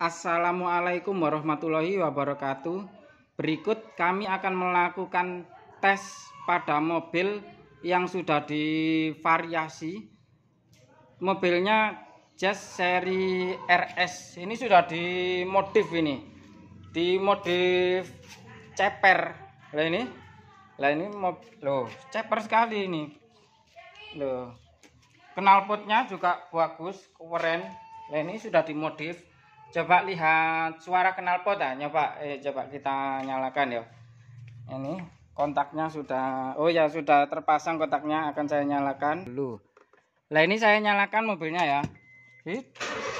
Assalamualaikum warahmatullahi wabarakatuh. Berikut kami akan melakukan tes pada mobil yang sudah divariasi. Mobilnya Jazz seri RS. Ini sudah dimodif ini. Dimodif ceper. Lah ini. Lah ini mobil loh, ceper sekali ini. Loh. kenalpotnya juga bagus, keren. Lah ini sudah dimodif coba lihat suara knalpot ah. ya coba eh coba kita nyalakan ya ini kontaknya sudah oh ya sudah terpasang kontaknya akan saya nyalakan dulu lah ini saya nyalakan mobilnya ya Hit.